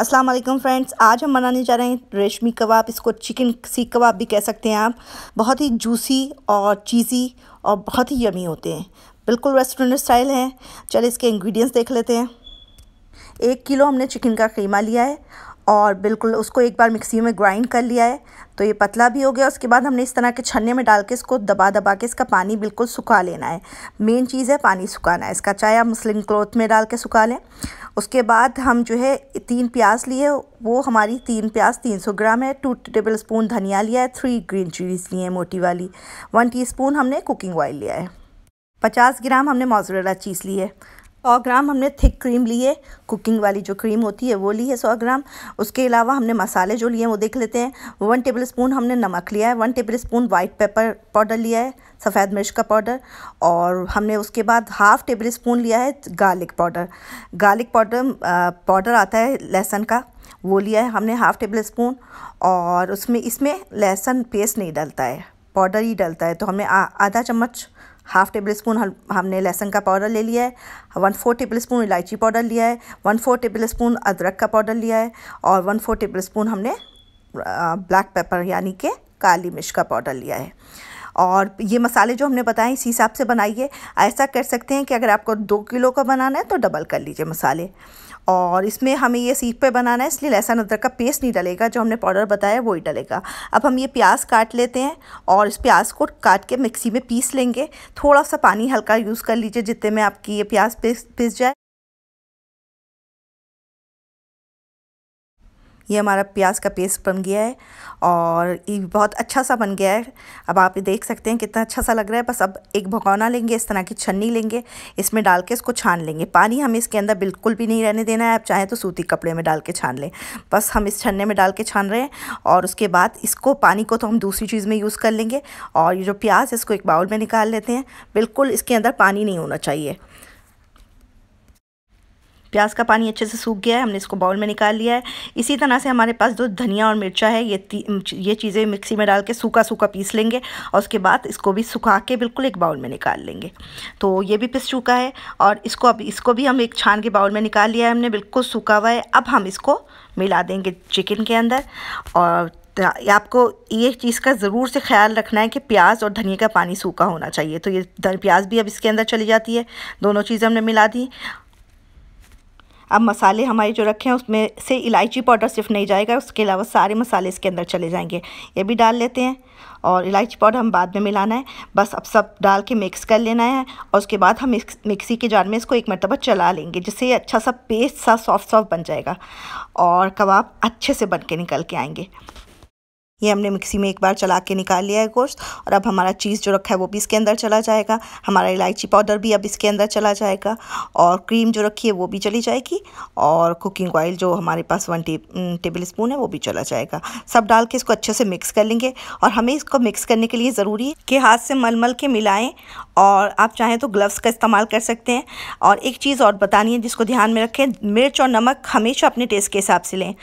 अस्सलाम वालेकुम फ्रेंड्स आज हम बनाने जा रहे हैं रेशमी कबाब इसको चिकन सीख कबाब भी कह सकते हैं आप बहुत ही जूसी और चीज़ी और बहुत ही यमी होते हैं बिल्कुल रेस्टोरेंट स्टाइल हैं चलिए इसके इंग्रेडिएंट्स देख लेते हैं एक किलो हमने चिकन का कीमा लिया है और बिल्कुल उसको एक बार मिक्सी में ग्राइंड कर लिया है तो ये पतला भी हो गया उसके बाद हमने इस तरह के छन्ने में डाल के इसको दबा दबा के इसका पानी बिल्कुल सुखा लेना है मेन चीज़ है पानी सुखाना है इसका चाहे आप मुस्लिम क्लोथ में डाल के सुखा लें उसके बाद हम जो है तीन प्याज लिए वो हमारी तीन प्याज तीन सौ ग्राम है टू टेबल स्पून धनिया लिया है थ्री ग्रीन चिलीज लिए हैं मोटी वाली वन टी हमने कुकिंग ऑयल लिया है पचास ग्राम हमने मोजरेला चीज़ ली है सौ ग्राम हमने थिक क्रीम ली है कुकिंग वाली जो क्रीम होती है वो ली है सौ ग्राम उसके अलावा हमने मसाले जो लिए हैं वो देख लेते हैं वन टेबल स्पून हमने नमक लिया है one tablespoon white pepper powder लिया है सफ़ेद मिर्च का पाउडर और हमने उसके बाद हाफ़ टेबल स्पून लिया है garlic powder garlic powder powder आता है लहसुन का वो लिया है हमने हाफ़ टेबल स्पून और उसमें इसमें लहसुन पेस्ट नहीं डलता है पाउडर ही डलता है तो हमने आधा चम्मच हाफ़ टेबल स्पून हमने लहसुन का पाउडर ले लिया है वन फोर टेबल स्पून इलायची पाउडर लिया है वन फोर टेबल स्पून अदरक का पाउडर लिया है और वन फोर टेबल स्पून हमने ब्लैक पेपर यानी कि काली मिर्च का पाउडर लिया है और ये मसाले जो हमने बताए इसी हिसाब से बनाइए ऐसा कर सकते हैं कि अगर आपको दो किलो का बनाना है तो डबल कर लीजिए मसाले और इसमें हमें ये सीख पे बनाना है इसलिए लहसुन अदरक का पेस्ट नहीं डलेगा जो हमने पाउडर बताया वही डलेगा अब हम ये प्याज काट लेते हैं और इस प्याज को काट के मिक्सी में पीस लेंगे थोड़ा सा पानी हल्का यूज़ कर लीजिए जितने में आपकी ये प्याज पीस पिस जाए ये हमारा प्याज का पेस्ट बन गया है और ये बहुत अच्छा सा बन गया है अब आप देख सकते हैं कितना अच्छा सा लग रहा है बस अब एक भगौना लेंगे इस तरह की छन्नी लेंगे इसमें डाल के इसको छान लेंगे पानी हमें इसके अंदर बिल्कुल भी नहीं रहने देना है आप चाहें तो सूती कपड़े में डाल के छान लें बस हम इस छन्ने में डाल के छान रहे हैं और उसके बाद इसको पानी को तो हम दूसरी चीज़ में यूज़ कर लेंगे और ये जो प्याज है इसको एक बाउल में निकाल लेते हैं बिल्कुल इसके अंदर पानी नहीं होना चाहिए प्याज का पानी अच्छे से सूख गया है हमने इसको बाउल में निकाल लिया है इसी तरह से हमारे पास जो धनिया और मिर्चा है ये ये चीज़ें मिक्सी में डाल के सूखा सूखा पीस लेंगे और उसके बाद इसको भी सुखा के बिल्कुल एक बाउल में निकाल लेंगे तो ये भी पिस चुका है और इसको अब इसको भी हम एक छान के बाउल में निकाल लिया है हमने बिल्कुल सूखा हुआ है अब हम इसको मिला देंगे चिकन के अंदर और आपको ये चीज़ का ज़रूर से ख्याल रखना है कि प्याज और धनिया का पानी सूखा होना चाहिए तो ये प्याज भी अब इसके अंदर चली जाती है दोनों चीज़ें हमने मिला दी अब मसाले हमारे जो रखे हैं उसमें से इलायची पाउडर सिर्फ नहीं जाएगा उसके अलावा सारे मसाले इसके अंदर चले जाएंगे ये भी डाल लेते हैं और इलायची पाउडर हम बाद में मिलाना है बस अब सब डाल के मिक्स कर लेना है और उसके बाद हम मिक्स मिक्सी के जार में इसको एक मरतबा चला लेंगे जिससे ये अच्छा सा पेस्ट सा सॉफ्ट सॉफ्ट बन जाएगा और कबाब अच्छे से बन के निकल के आएंगे ये हमने मिक्सी में एक बार चला के निकाल लिया है गोश्त और अब हमारा चीज़ जो रखा है वो भी इसके अंदर चला जाएगा हमारा इलायची पाउडर भी अब इसके अंदर चला जाएगा और क्रीम जो रखी है वो भी चली जाएगी और कुकिंग ऑयल जो हमारे पास वन टे, टेबल स्पून है वो भी चला जाएगा सब डाल के इसको अच्छे से मिक्स कर लेंगे और हमें इसको मिक्स करने के लिए ज़रूरी है कि हाथ से मल मल के मिलाएँ और आप चाहें तो ग्लव्स का इस्तेमाल कर सकते हैं और एक चीज़ और बतानी है जिसको ध्यान में रखें मिर्च और नमक हमेशा अपने टेस्ट के हिसाब से लें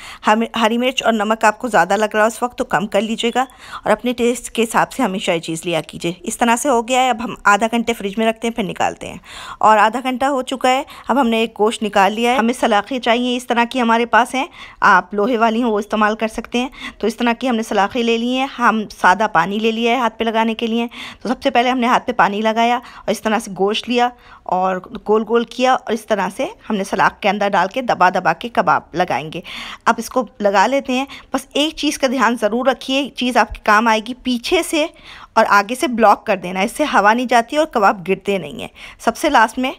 हरी मिर्च और नमक आपको ज़्यादा लग रहा है उस वक्त तो कम कम कर लीजिएगा और अपने टेस्ट के हिसाब से हमेशा ये चीज़ लिया कीजिए इस तरह से हो गया है अब हम आधा घंटे फ्रिज में रखते हैं फिर निकालते हैं और आधा घंटा हो चुका है अब हमने एक गोश्त निकाल लिया है हमें सलाखें चाहिए इस तरह की हमारे पास हैं आप लोहे वाली हों वो इस्तेमाल कर सकते हैं तो इस तरह की हमने सलाखें ले ली हैं हम सादा पानी ले लिया है हाथ पे लगाने के लिए तो सबसे पहले हमने हाथ पे पानी लगाया और इस तरह से गोश्त लिया और गोल गोल किया और इस तरह से हमने सलाख के अंदर डाल के दबा दबा के कबाब लगाएंगे अब इसको लगा लेते हैं बस एक चीज़ का ध्यान ज़रूर रखिए चीज़ आपके काम आएगी पीछे से और आगे से ब्लॉक कर देना इससे हवा नहीं जाती और कबाब गिरते नहीं हैं सबसे लास्ट में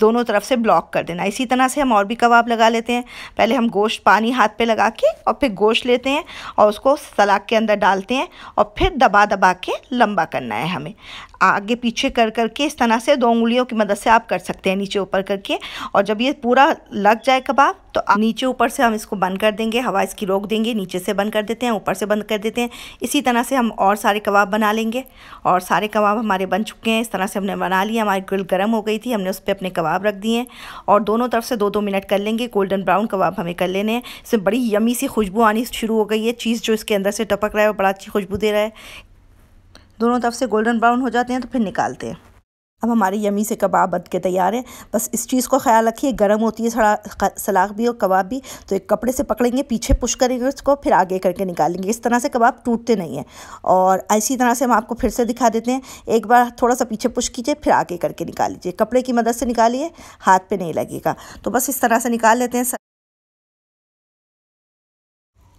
दोनों तरफ से ब्लॉक कर देना इसी तरह से हम और भी कबाब लगा लेते हैं पहले हम गोश्त पानी हाथ पे लगा के और फिर गोश्त लेते हैं और उसको सलाख के अंदर डालते हैं और फिर दबा दबा के लंबा करना है हमें आगे पीछे कर करके इस तरह से दो उंगलियों की मदद से आप कर सकते हैं नीचे ऊपर करके और जब ये पूरा लग जाए कबाब तो नीचे ऊपर से हम इसको बंद कर देंगे हवा इसकी रोक देंगे नीचे से बंद कर देते हैं ऊपर से बंद कर देते हैं इसी तरह से हम और सारे कबाब बना लेंगे और सारे कबाब हमारे बन चुके हैं इस तरह से हमने बना लिए हमारी ग्रिल गर्म हो गई थी हमने उस पर अपने कबाब रख दिए और दोनों तरफ से दो दो मिनट कर लेंगे गोल्डन ब्राउन कबाब हमें कर लेने हैं इसमें बड़ी यमी सी खुशबू आनी शुरू हो गई है चीज़ जो इसके अंदर से टपक रहा है वो बड़ा अच्छी खुशबू दे रहा है दोनों तरफ से गोल्डन ब्राउन हो जाते हैं तो फिर निकालते हैं अब हमारी यमी से कबाब बन के तैयार है बस इस चीज़ को ख्याल रखिए गर्म होती है सड़ा सलाख भी और कबाब भी तो एक कपड़े से पकड़ेंगे पीछे पुश करेंगे उसको फिर आगे करके निकालेंगे इस तरह से कबाब टूटते नहीं हैं और ऐसी तरह से हम आपको फिर से दिखा देते हैं एक बार थोड़ा सा पीछे पुश कीजिए फिर आगे करके निकाल लीजिए कपड़े की मदद से निकालिए हाथ पर नहीं लगेगा तो बस इस तरह से निकाल लेते हैं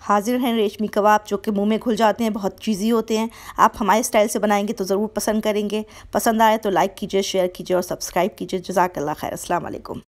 हाजिर हैं रेशमी कबाब जो कि मुंह में घुल जाते हैं बहुत चीज़ी होते हैं आप हमारे स्टाइल से बनाएंगे तो ज़रूर पसंद करेंगे पसंद आए तो लाइक कीजिए शेयर कीजिए और सब्सक्राइब कीजिए जजाकल्ला खैर असल